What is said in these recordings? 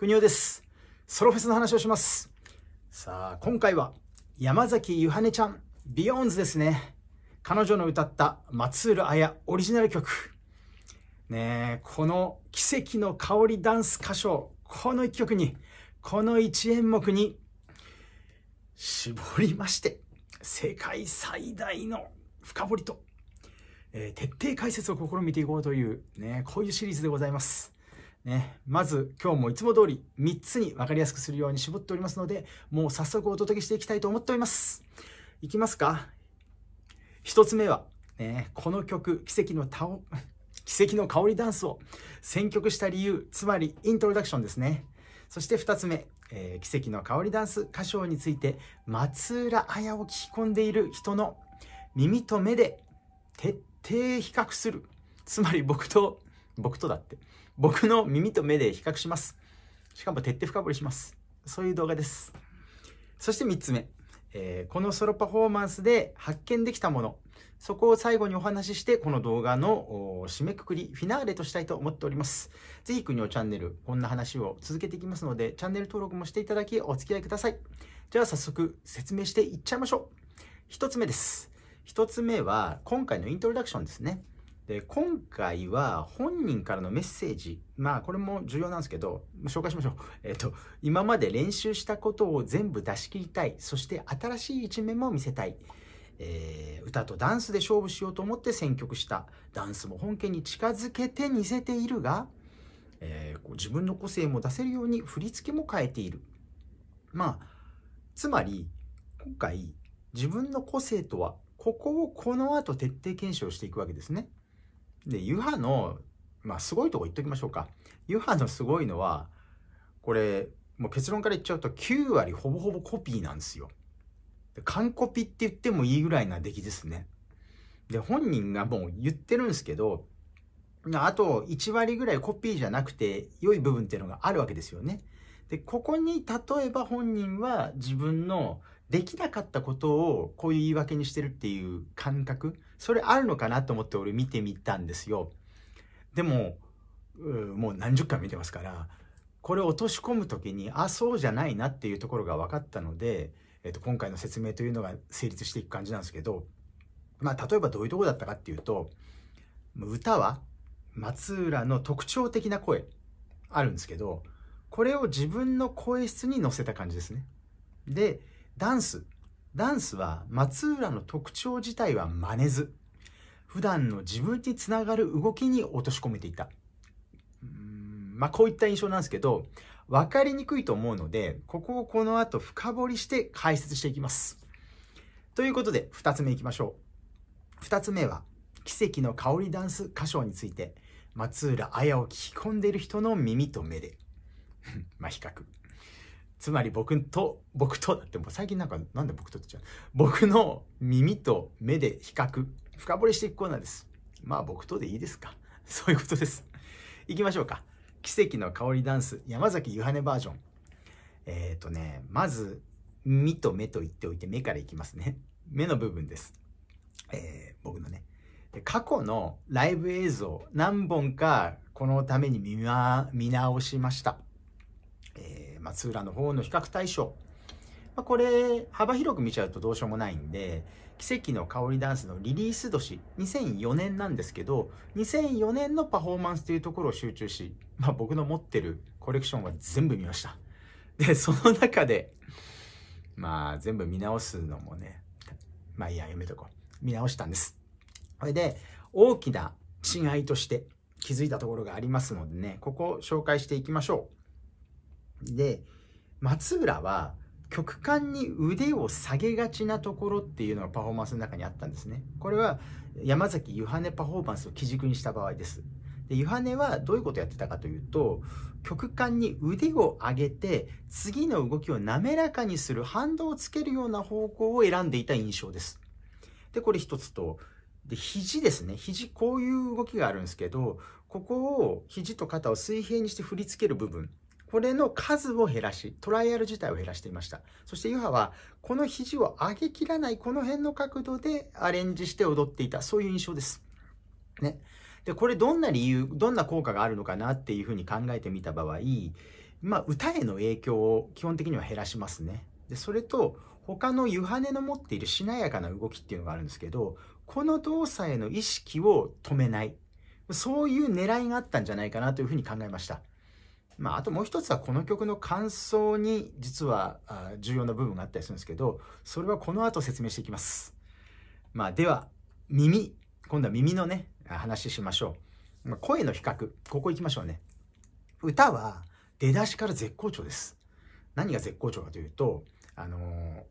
国尾です。ソロフェスの話をします。さあ、今回は山崎ゆはねちゃん、ビヨーンズですね。彼女の歌った松浦綾オリジナル曲。ねえ、この奇跡の香りダンス歌唱、この一曲に、この一演目に、絞りまして、世界最大の深掘りと、えー、徹底解説を試みていこうという、ね、こういうシリーズでございます。ね、まず今日もいつも通り3つに分かりやすくするように絞っておりますので、もう早速お届けしていきたいと思っております。いきますか ?1 つ目は、ね、この曲、奇跡のタオ、奇跡の香りダンスを選曲した理由、つまりイントロダクションですね。そして2つ目、えー、奇跡の香りダンス歌唱について松浦綾を聞き込んでいる人の耳と目で徹底比較する。つまり僕と、僕とだって。僕の耳と目で比較します。しかも徹底深掘りします。そういう動画です。そして3つ目。えー、このソロパフォーマンスで発見できたもの、そこを最後にお話しして、この動画の締めくくり、フィナーレとしたいと思っております。ぜひ、国をチャンネル、こんな話を続けていきますので、チャンネル登録もしていただき、お付き合いください。じゃあ、早速、説明していっちゃいましょう。1つ目です。1つ目は、今回のイントロダクションですね。で今回は本人からのメッセージまあこれも重要なんですけど紹介しましょう、えっ、ー、と今まで練習したことを全部出し切りたいそして新しい一面も見せたい、えー、歌とダンスで勝負しようと思って選曲したダンスも本家に近づけて似せているが、えー、こう自分の個性も出せるように振り付けも変えているまあつまり今回自分の個性とはここをこの後徹底検証していくわけですね。で、ユハの、まあ、すごいとこ言っときましょうか。ユハのすごいのは、これ、もう結論から言っちゃうと9割ほぼほぼコピーなんですよ。完コピって言ってもいいぐらいな出来ですね。で、本人がもう言ってるんですけど、あと1割ぐらいコピーじゃなくて良い部分っていうのがあるわけですよね。で、ここに例えば本人は自分のできなかったことをこういう言い訳にしてるっていう感覚それあるのかなと思って俺見てみたんですよでももう何十回見てますからこれを落とし込む時にあそうじゃないなっていうところが分かったので、えと今回の説明というのが成立していく感じなんですけどまあ例えばどういうとこだったかっていうと歌は松浦の特徴的な声あるんですけどこれを自分の声質に乗せた感じですね。でダンス。ダンスは松浦の特徴自体は真似ず。普段の自分につながる動きに落とし込めていた。うんまあ、こういった印象なんですけど、分かりにくいと思うので、ここをこの後深掘りして解説していきます。ということで、2つ目いきましょう。2つ目は、奇跡の香りダンス歌唱について、松浦綾を聞き込んでいる人の耳と目で。まあ、比較。つまり僕と、僕と、だってもう最近なんか、なんで僕とって言っちゃう僕の耳と目で比較、深掘りしていくコーナーです。まあ僕とでいいですか。そういうことです。行きましょうか。奇跡の香りダンス、山崎ゆはねバージョン。えっ、ー、とね、まず、耳と目と言っておいて、目からいきますね。目の部分です。えー、僕のね。過去のライブ映像何本かこのために見直しました。ー、松浦の方の比較対象。まあ、これ、幅広く見ちゃうとどうしようもないんで、奇跡の香りダンスのリリース年、2004年なんですけど、2004年のパフォーマンスというところを集中し、まあ、僕の持ってるコレクションは全部見ました。で、その中で、まあ、全部見直すのもね、まあいいや、やめとこう。見直したんです。それで、大きな違いとして気づいたところがありますのでね、ここを紹介していきましょう。で、松浦は極端に腕を下げがちなところっていうのがパフォーマンスの中にあったんですね。これは山崎ユハネパフォーマンスを基軸にした場合です。でユハネはどういうことやってたかというと極端に腕を上げて次の動きを滑らかにする反動をつけるような方向を選んでいた印象です。でこれ一つとで肘ですね肘こういう動きがあるんですけどここを肘と肩を水平にして振り付ける部分これの数を減らし、トライアル自体を減らしていました。そしてユハは、この肘を上げきらない、この辺の角度でアレンジして踊っていた、そういう印象です。ね。で、これどんな理由、どんな効果があるのかなっていうふうに考えてみた場合、まあ、歌への影響を基本的には減らしますね。で、それと、他の湯ネの持っているしなやかな動きっていうのがあるんですけど、この動作への意識を止めない。そういう狙いがあったんじゃないかなというふうに考えました。まあ、あともう一つはこの曲の感想に実は重要な部分があったりするんですけど、それはこの後説明していきます。まあ、では、耳、今度は耳のね、話しましょう。まあ、声の比較、ここ行きましょうね。歌は出だしから絶好調です。何が絶好調かというと、あのー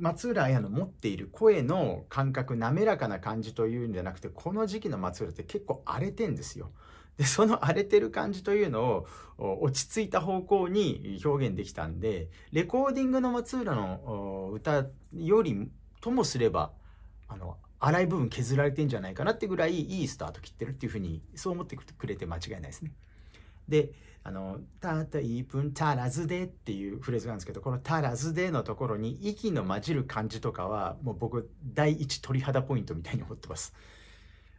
松浦綾の持っている声の感覚滑らかな感じというんじゃなくてこの時期の松浦って結構荒れてんですよで、その荒れてる感じというのを落ち着いた方向に表現できたんで、レコーディングの松浦の歌よりともすれば、あの、荒い部分削られてんじゃないかなってぐらいいいスタート切ってるっていうふうに、そう思ってくれて間違いないですね。で、あの、たった1分足らずでっていうフレーズがあるんですけど、この足らずでのところに息の混じる感じとかは、もう僕、第一鳥肌ポイントみたいに思ってます。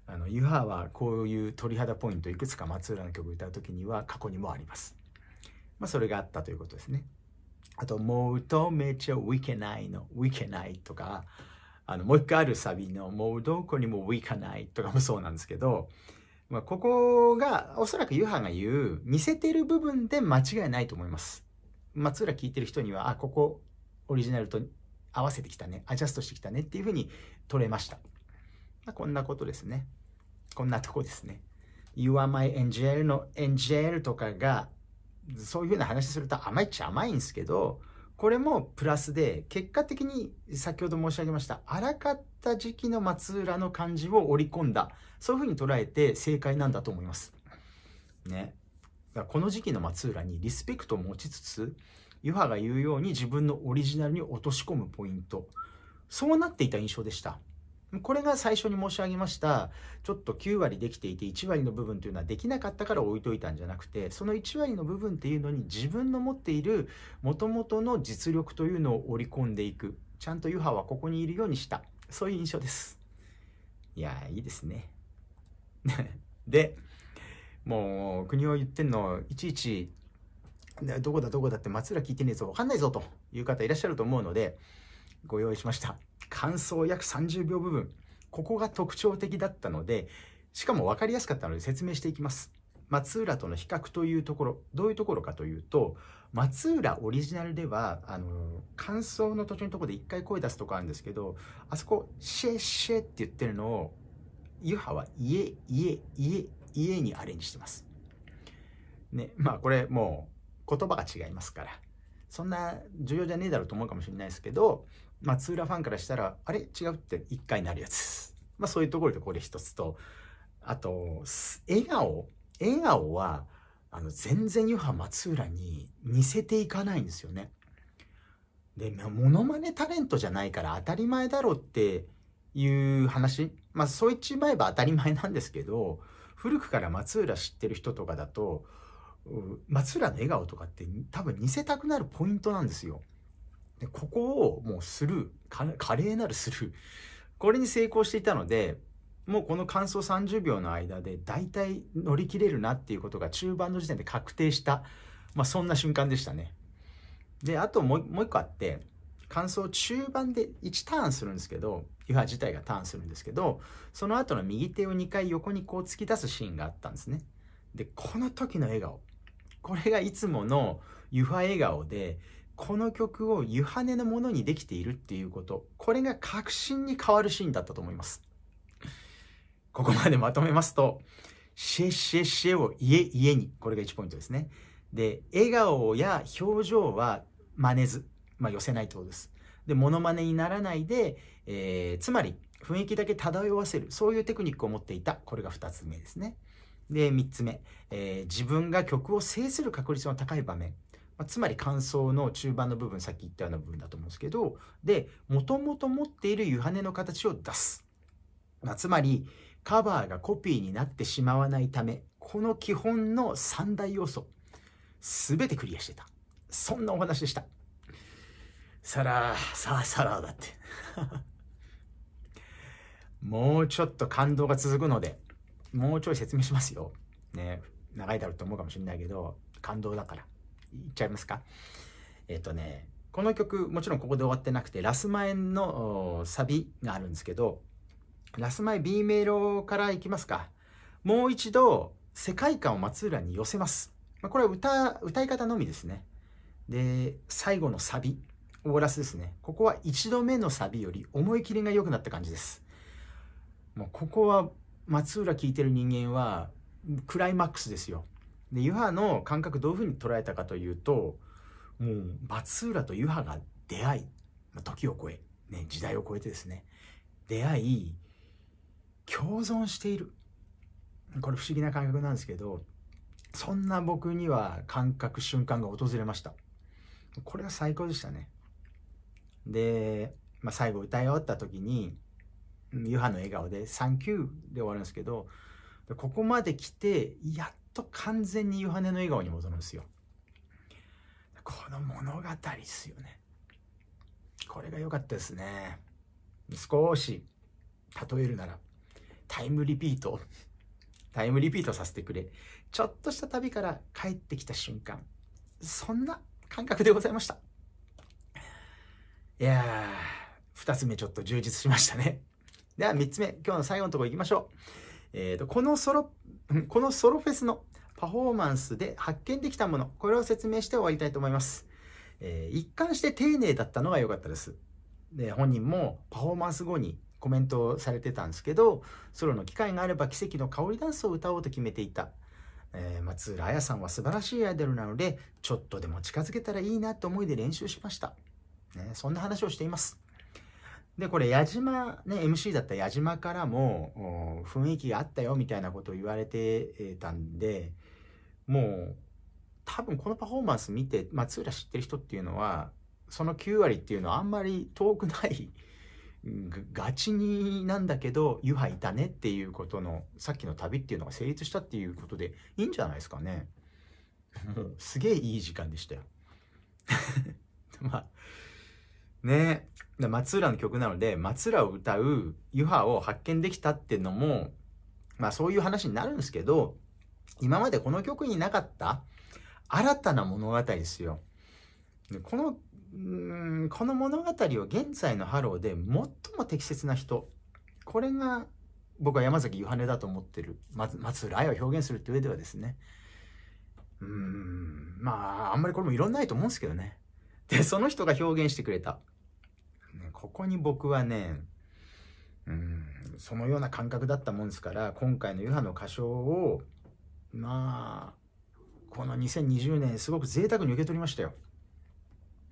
あのユハはこういう鳥肌ポイントいくつか松浦の曲を歌う時には過去にもあります、まあ、それがあったということですねあと「もうとめちゃウィケない」の「ウィケない」とかあのもう一回あるサビの「もうどこにもウィかない」とかもそうなんですけど、まあ、ここがおそらくユハが言う似せてる部分で間違いないと思います松浦聴いてる人にはあここオリジナルと合わせてきたねアジャストしてきたねっていうふうに取れましたこんなことですね。こんなとこですね。You are my angel の angel とかが、そういうふうな話すると甘いっちゃ甘いんですけど、これもプラスで、結果的に先ほど申し上げました、荒かった時期の松浦の漢字を織り込んだ。そういうふうに捉えて正解なんだと思います。ね。この時期の松浦にリスペクトを持ちつつ、ユハが言うように自分のオリジナルに落とし込むポイント。そうなっていた印象でした。これが最初に申し上げました、ちょっと9割できていて1割の部分というのはできなかったから置いといたんじゃなくて、その1割の部分っていうのに自分の持っている元々の実力というのを織り込んでいく。ちゃんとユハはここにいるようにした。そういう印象です。いやいいですね。で、もう国を言ってんの、いちいち、どこだどこだって松浦聞いてねえぞ、わかんないぞという方いらっしゃると思うので、ご用意しました。感想約30秒部分。ここが特徴的だったので、しかも分かりやすかったので説明していきます。松浦との比較というところ、どういうところかというと、松浦オリジナルでは、あの、感想の途中のところで一回声出すとこあるんですけど、あそこ、シェシェって言ってるのを、ユハは家、家、家、家にアレンジしてます。ね、まあこれもう言葉が違いますから、そんな重要じゃねえだろうと思うかもしれないですけど、まあ、ツーラファンからしたら、あれ違うって1回なるやつ。まあ、そういうところでこれ一つと、あと、笑顔。笑顔は、あの、全然余波松浦に似せていかないんですよね。で、モノマネタレントじゃないから当たり前だろっていう話。まあ、そう言っちまえば当たり前なんですけど、古くから松浦知ってる人とかだと、松浦の笑顔とかって多分似せたくなるポイントなんですよ。でここをもうスルー華麗なるスルーこれに成功していたのでもうこの乾燥30秒の間で大体乗り切れるなっていうことが中盤の時点で確定した、まあ、そんな瞬間でしたね。であともうもう一個あって乾燥中盤で1ターンするんですけどユハ自体がターンするんですけどその後の右手を2回横にこう突き出すシーンがあったんですね。でこの時の笑顔これがいつものユハ笑顔でこの曲をハネのものにできているっていうことこれが確信に変わるシーンだったと思いますここまでまとめますとシェシェシェを家家にこれが1ポイントですねで笑顔や表情は真似ず、まあ、寄せないってことですでモノマネにならないで、えー、つまり雰囲気だけ漂わせるそういうテクニックを持っていたこれが2つ目ですねで3つ目、えー、自分が曲を制する確率の高い場面まあ、つまり感想の中盤の部分、さっき言ったような部分だと思うんですけど、で、もともと持っている湯羽ねの形を出す。まあ、つまり、カバーがコピーになってしまわないため、この基本の3大要素、すべてクリアしてた。そんなお話でした。さら、さあさらだって。もうちょっと感動が続くので、もうちょい説明しますよ。ね、長いだろうと思うかもしれないけど、感動だから。いっちゃいますか。えっ、ー、とね、この曲、もちろんここで終わってなくて、ラスマエンのサビがあるんですけど、ラスマエ B メロからいきますか。もう一度、世界観を松浦に寄せます。まあ、これは歌、歌い方のみですね。で、最後のサビ、オーラスですね。ここは1度目のサビより思い切りが良くなった感じです。もうここは松浦聴いてる人間はクライマックスですよ。でユハの感覚どういうふうに捉えたかというともう松浦とユハが出会い、ま時を超え、ね、時代を超えてですね出会い共存しているこれ不思議な感覚なんですけどそんな僕には感覚瞬間が訪れましたこれは最高でしたねで、まあ、最後歌い終わった時にユハの笑顔で「サンキュー」で終わるんですけどここまで来てやっと完全にヨハネの笑顔に戻るんですよこの物語ですよねこれが良かったですね少し例えるならタイムリピートタイムリピートさせてくれちょっとした旅から帰ってきた瞬間そんな感覚でございましたいやー2つ目ちょっと充実しましたねでは3つ目今日の最後のところいきましょうえーと、とこのソロこのソロフェスのパフォーマンスで発見できたもの、これを説明して終わりたいと思います。えー、一貫して丁寧だったのが良かったです。で、本人もパフォーマンス後にコメントをされてたんですけど、ソロの機会があれば奇跡の香りダンスを歌おうと決めていた。えー、松浦彩さんは素晴らしいアイドルなので、ちょっとでも近づけたらいいなと思いで練習しました。ね、そんな話をしています。で、これ、矢島、ね、MC だった矢島からも、雰囲気があったよ、みたいなことを言われてたんで、もう、多分このパフォーマンス見て、松浦知ってる人っていうのは、その9割っていうのはあんまり遠くない、ガチになんだけど、ユハいたねっていうことの、さっきの旅っていうのが成立したっていうことで、いいんじゃないですかね。もう、すげえいい時間でしたよ。まあねで松浦の曲なので松浦を歌うユハを発見できたっていうのもまあそういう話になるんですけど今までこの曲になかった新たな物語ですよ。でこのうんこの物語を現在のハローで最も適切な人これが僕は山崎ゆはねだと思ってる松浦愛を表現するって上ではですねうんまああんまりこれもいろんないと思うんですけどねでその人が表現してくれたここに僕はね、うん、そのような感覚だったもんですから、今回のユハの歌唱を、まあ、この2020年すごく贅沢に受け取りましたよ。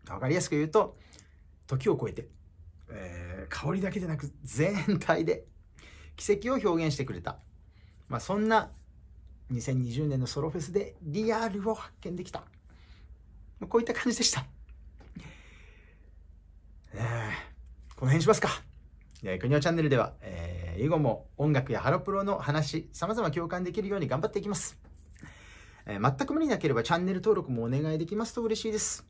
分かりやすく言うと、時を超えて、えー、香りだけでなく全体で奇跡を表現してくれた。まあ、そんな2020年のソロフェスでリアルを発見できた。こういった感じでした。えこの辺にしますか。え、国にチャンネルでは、えー、以後も音楽やハロプロの話、様々共感できるように頑張っていきます。えー、全く無理なければチャンネル登録もお願いできますと嬉しいです。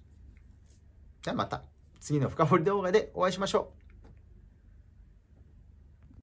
じゃあまた次の深掘り動画でお会いしましょう。